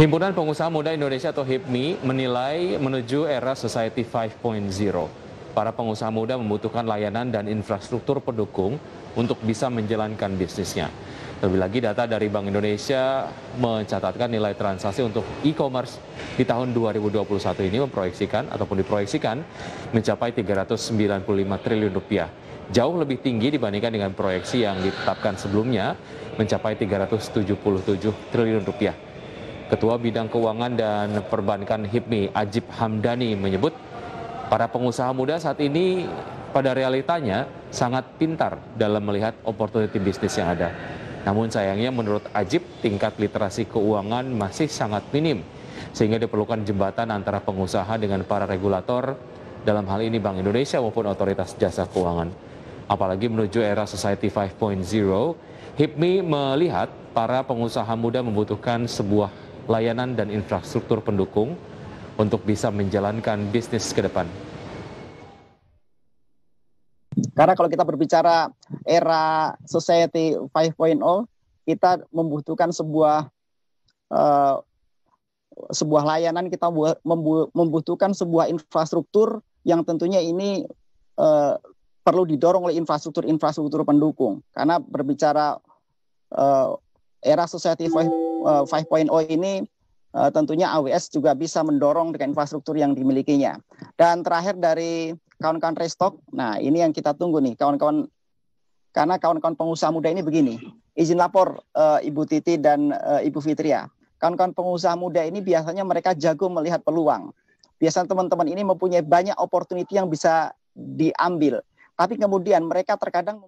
Himpunan Pengusaha Muda Indonesia atau HIPMI menilai menuju era Society 5.0. Para pengusaha muda membutuhkan layanan dan infrastruktur pendukung untuk bisa menjalankan bisnisnya. Terlebih lagi data dari Bank Indonesia mencatatkan nilai transaksi untuk e-commerce di tahun 2021 ini memproyeksikan ataupun diproyeksikan mencapai 395 triliun rupiah. Jauh lebih tinggi dibandingkan dengan proyeksi yang ditetapkan sebelumnya mencapai 377 triliun rupiah. Ketua Bidang Keuangan dan Perbankan HIPMI Ajib Hamdani menyebut para pengusaha muda saat ini pada realitanya sangat pintar dalam melihat opportunity bisnis yang ada. Namun sayangnya menurut Ajib tingkat literasi keuangan masih sangat minim sehingga diperlukan jembatan antara pengusaha dengan para regulator dalam hal ini Bank Indonesia maupun otoritas jasa keuangan. Apalagi menuju era society 5.0, HIPMI melihat para pengusaha muda membutuhkan sebuah layanan dan infrastruktur pendukung untuk bisa menjalankan bisnis ke depan. Karena kalau kita berbicara era society 5.0, kita membutuhkan sebuah uh, sebuah layanan, kita membutuhkan sebuah infrastruktur yang tentunya ini uh, perlu didorong oleh infrastruktur-infrastruktur pendukung. Karena berbicara eh, era society 5.0 eh, ini eh, tentunya AWS juga bisa mendorong dengan infrastruktur yang dimilikinya. Dan terakhir dari kawan-kawan Restock, nah ini yang kita tunggu nih kawan-kawan karena kawan-kawan pengusaha muda ini begini. Izin lapor uh, Ibu Titi dan uh, Ibu Fitria. Kawan-kawan pengusaha muda ini biasanya mereka jago melihat peluang. Biasanya teman-teman ini mempunyai banyak opportunity yang bisa diambil. Tapi kemudian mereka terkadang